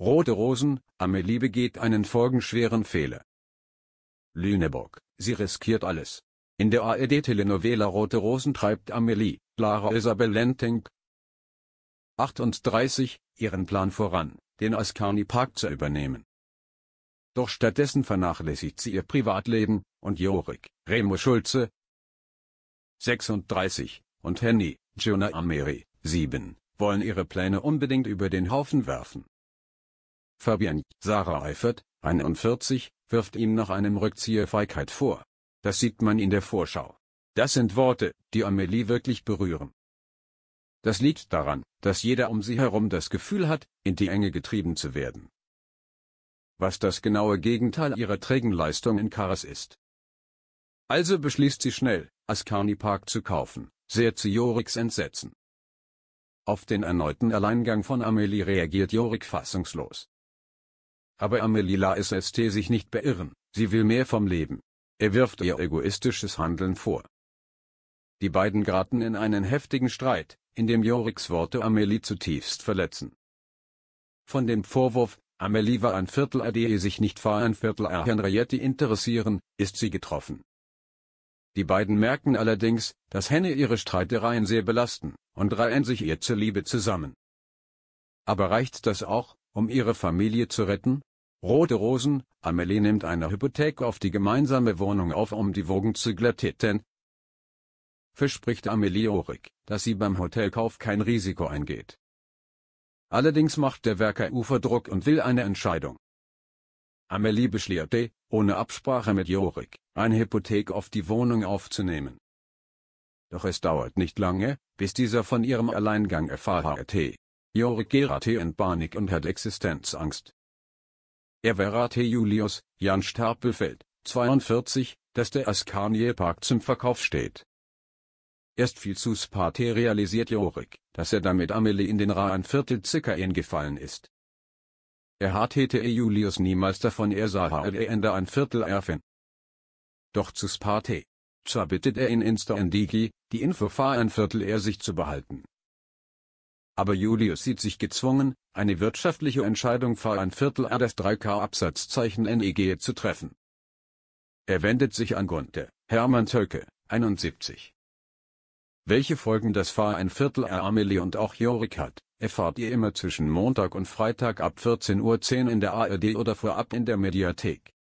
Rote Rosen, Amelie begeht einen folgenschweren Fehler. Lüneburg, sie riskiert alles. In der ARD-Telenovela Rote Rosen treibt Amelie, Lara Isabel Lenting, 38, ihren Plan voran, den Ascani Park zu übernehmen. Doch stattdessen vernachlässigt sie ihr Privatleben, und Jorik, Remo Schulze, 36, und Henny, Jonah Ameri, 7, wollen ihre Pläne unbedingt über den Haufen werfen. Fabian, Sarah Eifert, 41, wirft ihm nach einem Rückzieher Feigheit vor. Das sieht man in der Vorschau. Das sind Worte, die Amelie wirklich berühren. Das liegt daran, dass jeder um sie herum das Gefühl hat, in die Enge getrieben zu werden. Was das genaue Gegenteil ihrer trägen Leistung in Karas ist. Also beschließt sie schnell, Ascani Park zu kaufen, sehr zu Joriks Entsetzen. Auf den erneuten Alleingang von Amelie reagiert Jorik fassungslos. Aber Amelie ist sich nicht beirren, sie will mehr vom Leben. Er wirft ihr egoistisches Handeln vor. Die beiden geraten in einen heftigen Streit, in dem Joriks Worte Amelie zutiefst verletzen. Von dem Vorwurf, Amelie war ein Viertel ADE sich nicht für ein Viertel A Henriette interessieren, ist sie getroffen. Die beiden merken allerdings, dass Henne ihre Streitereien sehr belasten, und reihen sich ihr zur Liebe zusammen. Aber reicht das auch, um ihre Familie zu retten? Rote Rosen, Amelie nimmt eine Hypothek auf die gemeinsame Wohnung auf, um die Wogen zu glätteten. Verspricht Amelie Orik, dass sie beim Hotelkauf kein Risiko eingeht. Allerdings macht der Werker Ufer Druck und will eine Entscheidung. Amelie beschließte, ohne Absprache mit Jorik, eine Hypothek auf die Wohnung aufzunehmen. Doch es dauert nicht lange, bis dieser von ihrem Alleingang erfahrt. Jorik gerät in Panik und hat Existenzangst. Everate Julius, Jan Stapelfeld, 42, dass der Askanie Park zum Verkauf steht. Erst viel zu spät realisiert Jorik, dass er damit Amelie in den Rahn-Viertel Zickerien gefallen ist. Er hätte Julius niemals davon er sah in e Ende ein Viertel erfen. Doch zu Spate. Zwar bittet er in insta in Digi, die Info fahr ein Viertel er sich zu behalten aber Julius sieht sich gezwungen, eine wirtschaftliche Entscheidung für ein Viertel R des 3K Absatzzeichen NEG zu treffen. Er wendet sich an Gunther, Hermann Tölke, 71. Welche Folgen das Fahr ein Viertel R Amelie und auch Jorik hat, erfahrt ihr immer zwischen Montag und Freitag ab 14.10 Uhr in der ARD oder vorab in der Mediathek.